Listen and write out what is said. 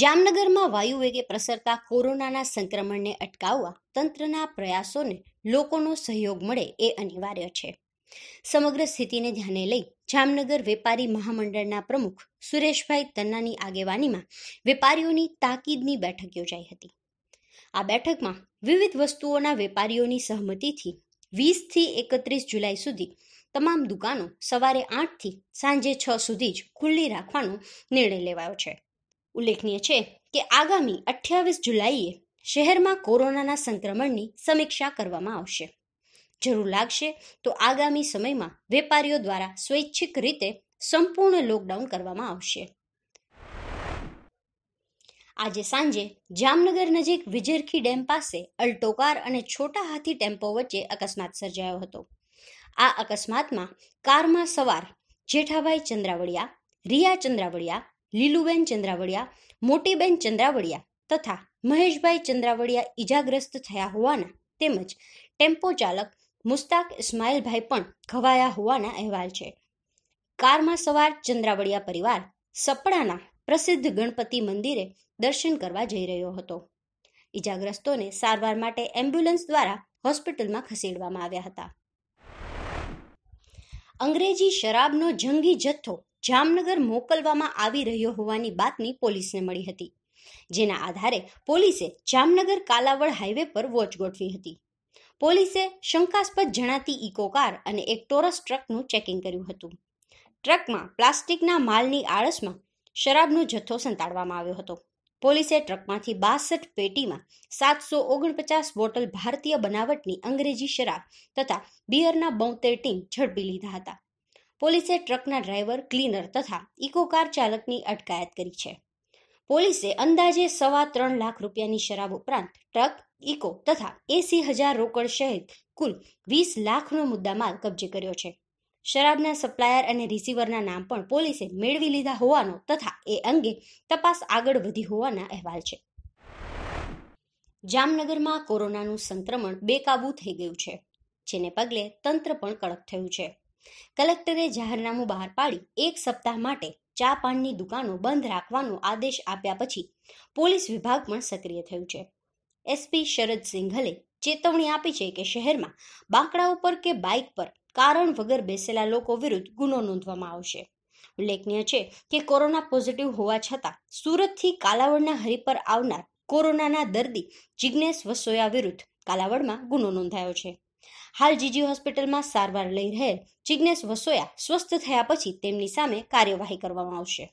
જામનગરમાં વાયુ વેગે પ્રસરતા કોરોનાના સંક્રમણને અટકાવવા તંત્રના પ્રયાસોને લોકોનો સહયોગ મળે એ અનિવાર્ય છે સમગ્ર સ્થિતિને ધ્યાને લઈ જામનગર વેપારી મહામંડળના પ્રમુખ સુરેશભાઈ તન્નાની આગેવાનીમાં વેપારીઓની તાકીદની બેઠક યોજાઈ હતી આ બેઠકમાં વિવિધ વસ્તુઓના વેપારીઓની સહમતિથી વીસથી એકત્રીસ જુલાઈ સુધી તમામ દુકાનો સવારે આઠથી સાંજે છ સુધી જ ખુલ્લી રાખવાનો નિર્ણય લેવાયો છે ઉલ્લેખનીય છે કે આગામી અઠ્યાવીસ જુલાઈએ શહેરમાં કોરોનાના સંક્રમણની સમીક્ષા કરવામાં આવશે જરૂર લાગશે તો આગામી સમયમાં વેપારીઓ દ્વારા સ્વૈચ્છિક રીતે સંપૂર્ણ લોકડાઉન કરવામાં આવશે આજે સાંજે જામનગર નજીક વિજેરખી ડેમ પાસે અલ્ટો કાર અને છોટા હાથી ટેમ્પો વચ્ચે અકસ્માત સર્જાયો હતો આ અકસ્માતમાં કારમાં સવાર જેઠાભાઈ ચંદ્રાવડિયા રિયા ચંદ્રાવડિયા લીલુબેન ચંદ્રાવડિયા મોટીબેન ચંદ્રાવડિયા તથા મહેશભાઈ ચંદ્રાવડિયા ઈજાગ્રસ્ત થયા હોવાના તેમજ ટેમ્પો ચાલક મુસ્તાક ઇસ્માઇલભાઈ પણ ઘવાયા હોવાના અહેવાલ છે કારમાં સવાર ચંદ્રાવડિયા પરિવાર સપડાના પ્રસિદ્ધ ગણપતિ મંદિરે દર્શન કરવા જઈ રહ્યો હતો ઈજાગ્રસ્તોને સારવાર માટે એમ્બ્યુલન્સ દ્વારા હોસ્પિટલમાં ખસેડવામાં આવ્યા હતા અંગ્રેજી શરાબનો જંગી જથ્થો જામનગર મોકલવામાં આવી રહ્યો હોવાની બાતમી પોલીસને મળી હતી જેના આધારે પોલીસે જામનગર કાલાવડ હાઈવે પર વોચ ગોઠવી હતી પોલીસે શંકાસ્પદ જણાતી ઇકો કાર અને એક ટોરસ ટ્રકનું ચેકિંગ કર્યું હતું ટ્રકમાં પ્લાસ્ટિકના માલની આળસમાં શરાબનો જથ્થો સંતાડવામાં આવ્યો હતો પોલીસે ટ્રકમાંથી બાસઠ પેટીમાં સાતસો ઓગણપચાસ બોટલ ભારતીય બનાવટની અંગ્રેજી શરાબ તથા બિયરના બોતેર ટીમ ઝડપી લીધા હતા પોલીસે ટ્રકના ડ્રાઈવર ક્લીનર તથા ઇકો કાર ચાલકની અટકાયત કરી છે પોલીસે અંદાજે સવા ત્રણ લાખ રૂપિયાની શરાબ ઉપરાંત ટ્રક ઇકો તથા એસી હજાર રોકડ સહિત કુલ વીસ લાખનો મુદ્દામાલ કબજે કર્યો છે શરાબના સપ્લાયર અને રિસીવરના નામ પણ પોલીસે મેળવી લીધા હોવાનો તથા એ અંગે તપાસ આગળ વધી હોવાના અહેવાલ છે જામનગરમાં કોરોનાનું સંક્રમણ બેકાબૂ થઈ ગયું છે જેને પગલે તંત્ર પણ કડક થયું છે કલેક્ટરે જાહેરનામું બહાર પાડી એક સપ્તાહ માટે ચા પાનની દુકાનો બંધ રાખવાનો આદેશ આપ્યા પછી પોલીસ વિભાગ પણ સક્રિય થયું છે એસપી શરદ સિંઘલે ચેતવણી આપી છે કે શહેરમાં બાંકડા ઉપર કે બાઇક પર કારણ વગર બેસેલા લોકો વિરુદ્ધ ગુનો નોંધવામાં આવશે ઉલ્લેખનીય છે કે કોરોના પોઝિટિવ હોવા છતાં સુરતથી કાલાવડના હરી પર આવનાર કોરોનાના દર્દી જિજ્ઞેશ વસોયા વિરુદ્ધ કાલાવડમાં ગુનો નોંધાયો છે હાલ જીજી હોસ્પિટલમાં સારવાર લઈ રહેલ જિજ્ઞેશ વસોયા સ્વસ્થ થયા પછી તેમની સામે કાર્યવાહી કરવામાં આવશે